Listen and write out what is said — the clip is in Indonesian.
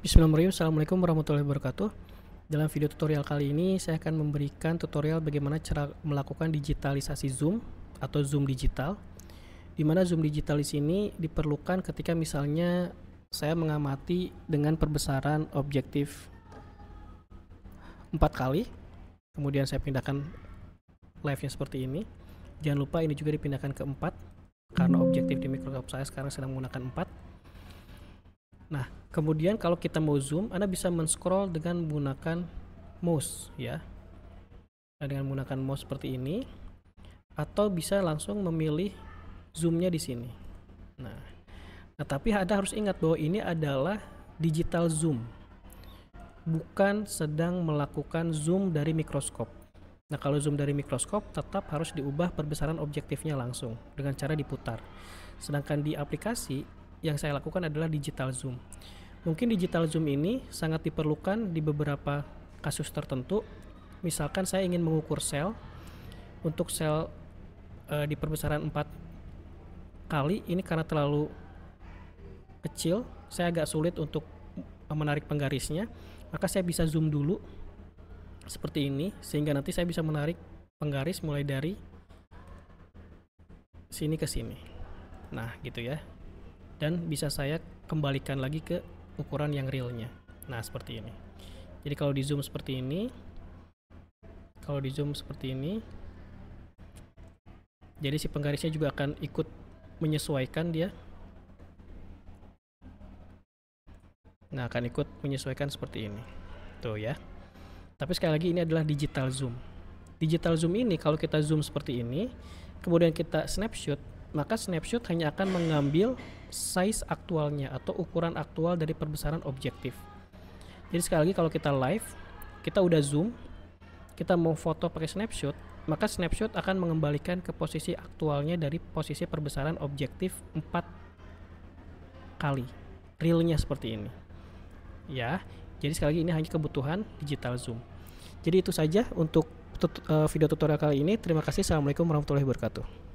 Bismillahirrahmanirrahim Assalamualaikum warahmatullahi wabarakatuh Dalam video tutorial kali ini saya akan memberikan tutorial bagaimana cara melakukan digitalisasi Zoom atau Zoom digital Dimana Zoom digital di sini diperlukan ketika misalnya saya mengamati dengan perbesaran objektif 4 kali kemudian saya pindahkan live nya seperti ini jangan lupa ini juga dipindahkan ke empat karena objektif di microscope saya sekarang sedang menggunakan empat. nah Kemudian kalau kita mau zoom, Anda bisa men-scroll dengan menggunakan mouse ya. Nah, dengan menggunakan mouse seperti ini atau bisa langsung memilih zoomnya di sini. Nah, nah tapi Anda harus ingat bahwa ini adalah digital zoom. Bukan sedang melakukan zoom dari mikroskop. Nah, kalau zoom dari mikroskop tetap harus diubah perbesaran objektifnya langsung dengan cara diputar. Sedangkan di aplikasi yang saya lakukan adalah digital zoom. Mungkin digital zoom ini sangat diperlukan di beberapa kasus tertentu. Misalkan saya ingin mengukur sel untuk sel e, di perbesaran 4 kali ini karena terlalu kecil, saya agak sulit untuk menarik penggarisnya. Maka saya bisa zoom dulu seperti ini sehingga nanti saya bisa menarik penggaris mulai dari sini ke sini. Nah, gitu ya. Dan bisa saya kembalikan lagi ke ukuran yang realnya nah seperti ini jadi kalau di zoom seperti ini kalau di zoom seperti ini jadi si penggarisnya juga akan ikut menyesuaikan dia nah akan ikut menyesuaikan seperti ini tuh ya tapi sekali lagi ini adalah digital zoom digital zoom ini kalau kita zoom seperti ini kemudian kita snapshot maka snapshot hanya akan mengambil size aktualnya atau ukuran aktual dari perbesaran objektif. Jadi sekali lagi kalau kita live, kita udah zoom, kita mau foto pakai snapshot, maka snapshot akan mengembalikan ke posisi aktualnya dari posisi perbesaran objektif 4 kali. Realnya seperti ini. Ya, jadi sekali lagi ini hanya kebutuhan digital zoom. Jadi itu saja untuk tut eh, video tutorial kali ini. Terima kasih. Assalamualaikum warahmatullahi wabarakatuh.